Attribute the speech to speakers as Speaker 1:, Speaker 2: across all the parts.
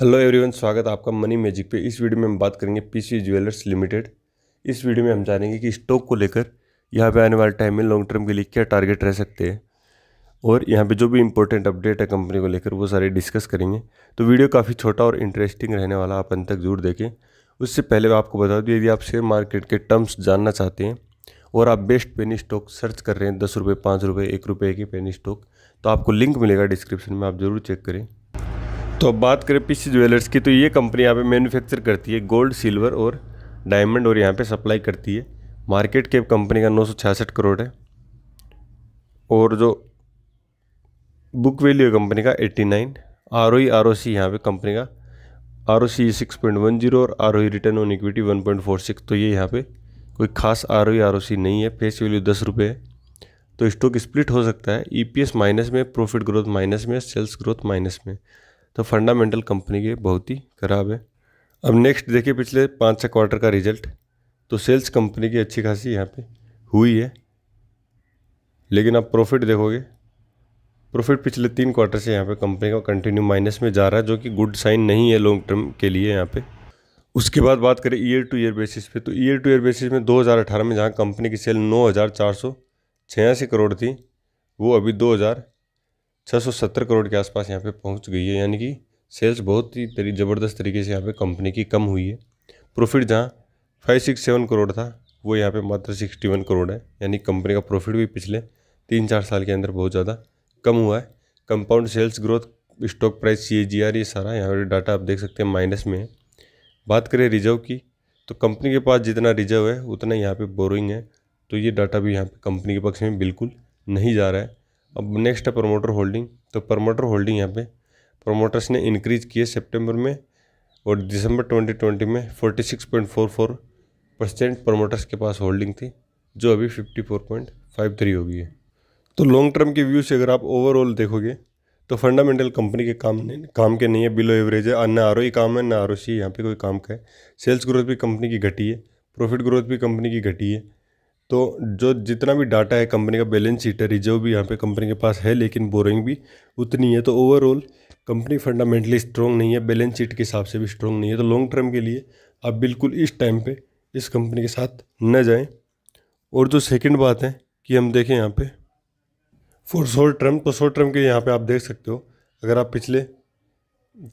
Speaker 1: hello everyone स्वागत है आपका मनी मैजिक पे इस वीडियो में हम बात करेंगे पीसी ज्वेलर्स लिमिटेड इस वीडियो में हम जानेंगे कि स्टॉक को लेकर यहाँ पे आने वाले टाइम में लॉन्ग टर्म के लिए क्या टारगेट रह सकते हैं और यहाँ पे जो भी इंपॉर्टेंट अपडेट है कंपनी को लेकर वो सारे डिस्कस करेंगे तो वीडियो काफ़ी छोटा और इंटरेस्टिंग रहने वाला आप अंत तक जरूर देखें उससे पहले मैं आपको बता दूँ यदि आप शेयर मार्केट के टर्म्स जानना चाहते हैं और आप बेस्ट पेनी स्टॉक सर्च कर रहे हैं दस रुपये पाँच रुपये एक रुपये के पेनी स्टॉक तो आपको लिंक मिलेगा डिस्क्रिप्शन में आप ज़रूर चेक करें तो अब बात करें पिस ज्वेलर्स की तो ये कंपनी यहाँ पे मैन्युफैक्चर करती है गोल्ड सिल्वर और डायमंड और यहाँ पे सप्लाई करती है मार्केट कैप कंपनी का नौ करोड़ है और जो बुक वैल्यू है कंपनी का 89 आर ओ आर ओ सी यहाँ पर कंपनी का R O C six point one zero और R O return on equity one point four six तो ये यहाँ पे कोई खास आर ओ आर ओ सी नहीं है फेस वैल्यू दस रुपये है तो स्टॉक स्प्लिट हो सकता है ई पी एस माइनस में प्रॉफिट ग्रोथ माइनस में सेल्स ग्रोथ माइनस में तो फंडामेंटल कंपनी के बहुत ही खराब है अब नेक्स्ट देखिए पिछले पाँच छः क्वार्टर का रिजल्ट तो सेल्स कंपनी की अच्छी खासी यहाँ पे हुई है लेकिन आप प्रॉफिट देखोगे प्रॉफिट पिछले तीन क्वार्टर से यहाँ पे कंपनी का कंटिन्यू माइनस में जा रहा है जो कि गुड साइन नहीं है लॉन्ग टर्म के लिए यहाँ पे उसके बाद बात करें ईयर टू ईयर बेसिस पे तो ईयर टू ईयर बेसिस में 2018 में जहाँ कंपनी की सेल नौ हज़ार चार सौ छियासी करोड़ थी वो अभी दो हज़ार 670 करोड़ के आसपास यहाँ पे पहुँच गई है यानी कि सेल्स बहुत ही तरी ज़बरदस्त तरीके से यहाँ पे कंपनी की कम हुई है प्रॉफिट जहाँ फाइव सिक्स सेवन करोड़ था वो यहाँ पे मात्र सिक्सटी वन करोड़ है यानी कंपनी का प्रॉफिट भी पिछले तीन चार साल के अंदर बहुत ज़्यादा कम हुआ है compound sales growth stock price सी ये सारा यहाँ पर डाटा आप देख सकते हैं माइनस में है बात करें रिजर्व की तो कंपनी के पास जितना रिजर्व है उतना यहाँ पर बोरिंग है तो ये डाटा भी यहाँ पर कंपनी के पक्ष में बिल्कुल नहीं जा रहा है अब नेक्स्ट है प्रोमोटर होल्डिंग तो प्रोमोटर होल्डिंग यहाँ पे प्रोमोटर्स ने इंक्रीज़ किए सितंबर में और दिसंबर 2020 में 46.44 परसेंट प्रोमोटर्स के पास होल्डिंग थी जो अभी 54.53 हो गई है तो लॉन्ग टर्म के व्यू से अगर आप ओवरऑल देखोगे तो फंडामेंटल कंपनी के काम नहीं काम के नहीं है बिलो एवरेज है ना आर काम है ना आर ओ सी यहाँ पर कोई काम का है सेल्स ग्रोथ भी कंपनी की घटी है प्रॉफिट ग्रोथ भी कंपनी की घटी है तो जो जितना भी डाटा है कंपनी का बैलेंस शीट है रिजर्व भी यहाँ पे कंपनी के पास है लेकिन बोरिंग भी उतनी है तो ओवरऑल कंपनी फंडामेंटली स्ट्रॉन्ग नहीं है बैलेंस शीट के हिसाब से भी स्ट्रॉन्ग नहीं है तो लॉन्ग टर्म के लिए आप बिल्कुल इस टाइम पे इस कंपनी के साथ न जाएं और जो सेकंड बात है कि हम देखें यहाँ पे फॉर शॉर्ट टर्म तो शॉर्ट टर्म के यहाँ पे आप देख सकते हो अगर आप पिछले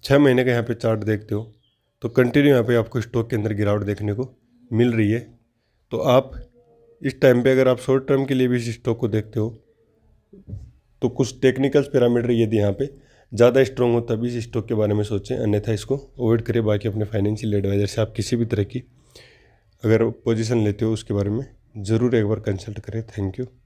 Speaker 1: छः महीने का यहाँ पे चार्ट देखते हो तो कंटिन्यू यहाँ पे आपको स्टॉक के अंदर गिरावट देखने को मिल रही है तो आप इस टाइम पे अगर आप शॉर्ट टर्म के लिए भी इस स्टॉक को देखते हो तो कुछ टेक्निकल्स पैरामीटर यदि यहाँ पे ज़्यादा स्ट्रॉन्ग हो तभी इस स्टॉक के बारे में सोचें अन्यथा इसको अवॉइड करें बाकी अपने फाइनेंशियल एडवाइज़र से आप किसी भी तरह की अगर पोजीशन लेते हो उसके बारे में ज़रूर एक बार कंसल्ट करें थैंक यू